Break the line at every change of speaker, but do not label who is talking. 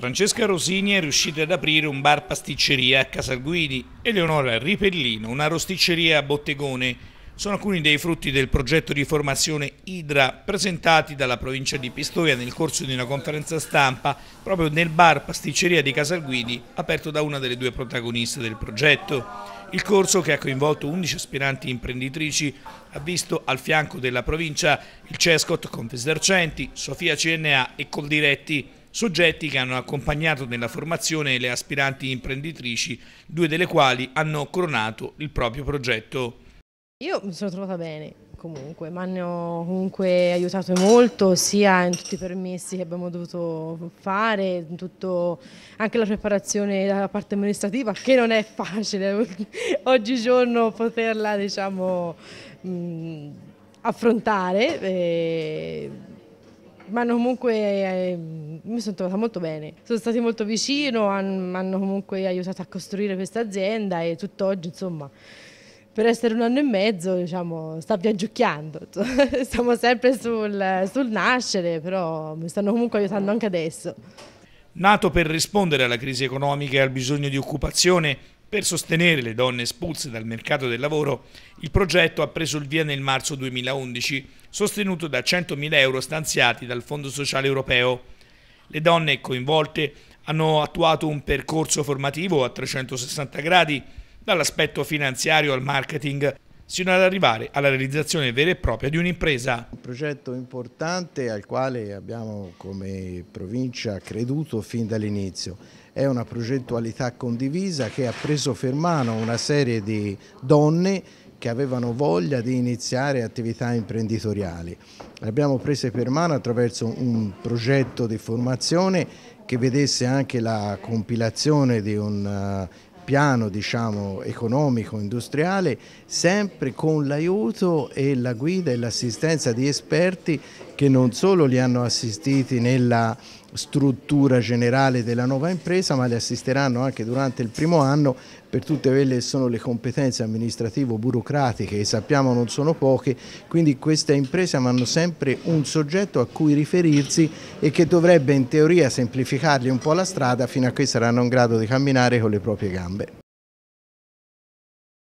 Francesca Rosini è riuscita ad aprire un bar pasticceria a Casalguidi, Eleonora Ripellino una rosticceria a Bottegone. Sono alcuni dei frutti del progetto di formazione Idra presentati dalla provincia di Pistoia nel corso di una conferenza stampa proprio nel bar pasticceria di Casalguidi aperto da una delle due protagoniste del progetto. Il corso che ha coinvolto 11 aspiranti imprenditrici ha visto al fianco della provincia il Cescot Confesercenti, Sofia CNA e Coldiretti soggetti che hanno accompagnato nella formazione le aspiranti imprenditrici, due delle quali hanno coronato il proprio progetto.
Io mi sono trovata bene comunque, mi hanno comunque aiutato molto sia in tutti i permessi che abbiamo dovuto fare, tutto, anche la preparazione della parte amministrativa che non è facile oggigiorno poterla diciamo, mh, mm, affrontare. E eh, ma comunque, eh, mi sono trovata molto bene, sono stati molto vicino, mi hanno comunque aiutato a costruire questa azienda e tutt'oggi insomma per essere un anno e mezzo diciamo, sta viaggiucchiando, stiamo sempre sul, sul nascere, però mi stanno comunque aiutando anche adesso.
Nato per rispondere alla crisi economica e al bisogno di occupazione, per sostenere le donne espulse dal mercato del lavoro, il progetto ha preso il via nel marzo 2011, sostenuto da 100.000 euro stanziati dal Fondo Sociale Europeo. Le donne coinvolte hanno attuato un percorso formativo a 360 gradi, dall'aspetto finanziario al marketing, sino ad arrivare alla realizzazione vera e propria di un'impresa. Un
progetto importante al quale abbiamo come provincia creduto fin dall'inizio. È una progettualità condivisa che ha preso per mano una serie di donne che avevano voglia di iniziare attività imprenditoriali. L'abbiamo abbiamo prese per mano attraverso un progetto di formazione che vedesse anche la compilazione di un eh, piano diciamo, economico, industriale, sempre con l'aiuto e la guida e l'assistenza di esperti che non solo li hanno assistiti nella struttura generale della nuova impresa ma li assisteranno anche durante il primo anno per tutte quelle che sono le competenze amministrativo-burocratiche che sappiamo non sono poche, quindi queste imprese hanno sempre un soggetto a cui riferirsi e che dovrebbe in teoria semplificargli un po' la strada fino a che saranno in grado di camminare con le proprie gambe.